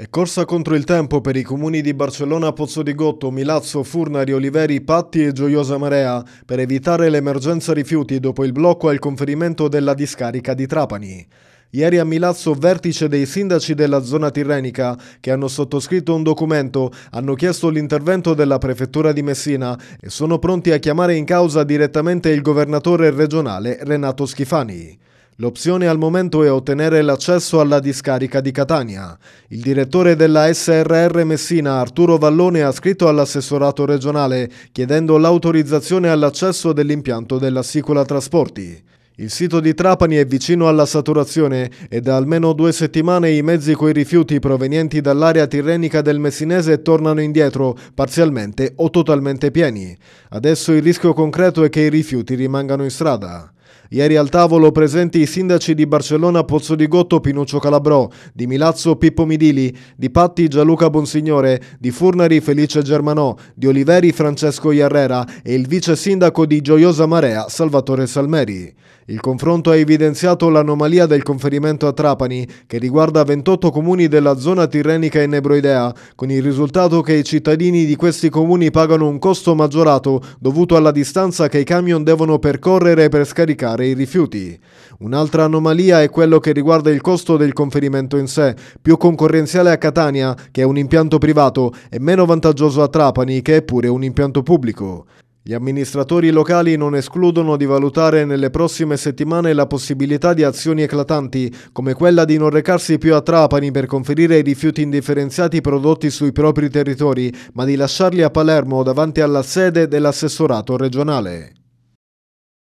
È corsa contro il tempo per i comuni di Barcellona, Pozzo di Gotto, Milazzo, Furnari, Oliveri, Patti e Gioiosa Marea per evitare l'emergenza rifiuti dopo il blocco al conferimento della discarica di Trapani. Ieri a Milazzo, vertice dei sindaci della zona tirrenica, che hanno sottoscritto un documento, hanno chiesto l'intervento della prefettura di Messina e sono pronti a chiamare in causa direttamente il governatore regionale Renato Schifani. L'opzione al momento è ottenere l'accesso alla discarica di Catania. Il direttore della SRR Messina, Arturo Vallone, ha scritto all'assessorato regionale chiedendo l'autorizzazione all'accesso dell'impianto della Sicola Trasporti. Il sito di Trapani è vicino alla saturazione e da almeno due settimane i mezzi coi rifiuti provenienti dall'area tirrenica del Messinese tornano indietro, parzialmente o totalmente pieni. Adesso il rischio concreto è che i rifiuti rimangano in strada. Ieri al tavolo presenti i sindaci di Barcellona Pozzo di Gotto Pinuccio Calabrò, di Milazzo Pippo Midili, di Patti Gianluca Bonsignore, di Furnari Felice Germanò, di Oliveri Francesco Iarrera e il vice sindaco di Gioiosa Marea Salvatore Salmeri. Il confronto ha evidenziato l'anomalia del conferimento a Trapani, che riguarda 28 comuni della zona tirrenica e nebroidea, con il risultato che i cittadini di questi comuni pagano un costo maggiorato dovuto alla distanza che i camion devono percorrere per scaricare scaricare i rifiuti. Un'altra anomalia è quello che riguarda il costo del conferimento in sé, più concorrenziale a Catania, che è un impianto privato, e meno vantaggioso a Trapani, che è pure un impianto pubblico. Gli amministratori locali non escludono di valutare nelle prossime settimane la possibilità di azioni eclatanti, come quella di non recarsi più a Trapani per conferire i rifiuti indifferenziati prodotti sui propri territori, ma di lasciarli a Palermo davanti alla sede dell'assessorato regionale.